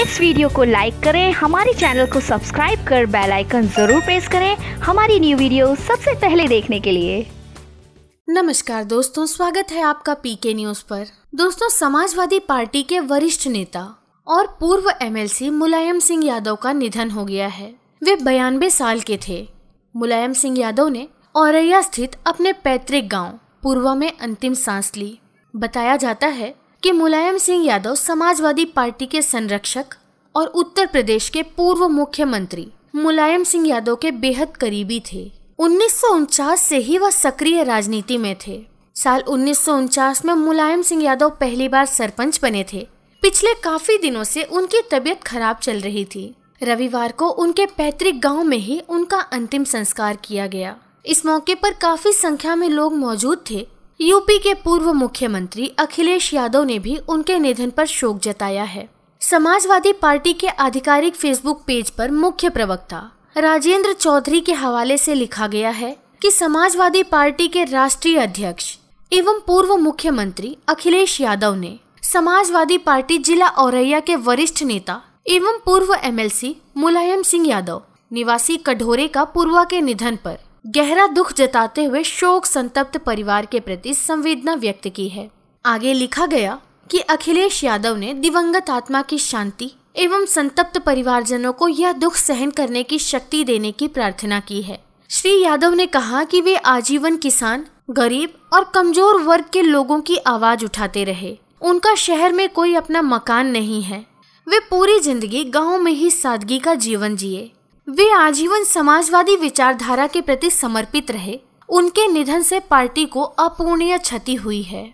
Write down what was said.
इस वीडियो को लाइक करें हमारे चैनल को सब्सक्राइब कर बेल आइकन जरूर प्रेस करें हमारी न्यू वीडियो सबसे पहले देखने के लिए नमस्कार दोस्तों स्वागत है आपका पीके न्यूज पर दोस्तों समाजवादी पार्टी के वरिष्ठ नेता और पूर्व एमएलसी मुलायम सिंह यादव का निधन हो गया है वे बयानबे साल के थे मुलायम सिंह यादव ने औरैया स्थित अपने पैतृक गांव पूर्वा में अंतिम सांस ली बताया जाता है कि मुलायम सिंह यादव समाजवादी पार्टी के संरक्षक और उत्तर प्रदेश के पूर्व मुख्यमंत्री मुलायम सिंह यादव के बेहद करीबी थे उन्नीस से ही वह सक्रिय राजनीति में थे साल उन्नीस में मुलायम सिंह यादव पहली बार सरपंच बने थे पिछले काफी दिनों से उनकी तबीयत खराब चल रही थी रविवार को उनके पैतृक गांव में ही उनका अंतिम संस्कार किया गया इस मौके पर काफी संख्या में लोग मौजूद थे यूपी के पूर्व मुख्यमंत्री अखिलेश यादव ने भी उनके निधन पर शोक जताया है समाजवादी पार्टी के आधिकारिक फेसबुक पेज पर मुख्य प्रवक्ता राजेंद्र चौधरी के हवाले से लिखा गया है कि समाजवादी पार्टी के राष्ट्रीय अध्यक्ष एवं पूर्व मुख्यमंत्री अखिलेश यादव ने समाजवादी पार्टी जिला औरैया के वरिष्ठ नेता एवं पूर्व एमएलसी मुलायम सिंह यादव निवासी कढोरे का पूर्वा के निधन पर गहरा दुख जताते हुए शोक संतप्त परिवार के प्रति संवेदना व्यक्त की है आगे लिखा गया कि अखिलेश यादव ने दिवंगत आत्मा की शांति एवं संतप्त परिवारजनों को यह दुख सहन करने की शक्ति देने की प्रार्थना की है श्री यादव ने कहा कि वे आजीवन किसान गरीब और कमजोर वर्ग के लोगों की आवाज उठाते रहे उनका शहर में कोई अपना मकान नहीं है वे पूरी जिंदगी गांव में ही सादगी का जीवन जिए वे आजीवन समाजवादी विचारधारा के प्रति समर्पित रहे उनके निधन से पार्टी को अपूर्णीय क्षति हुई है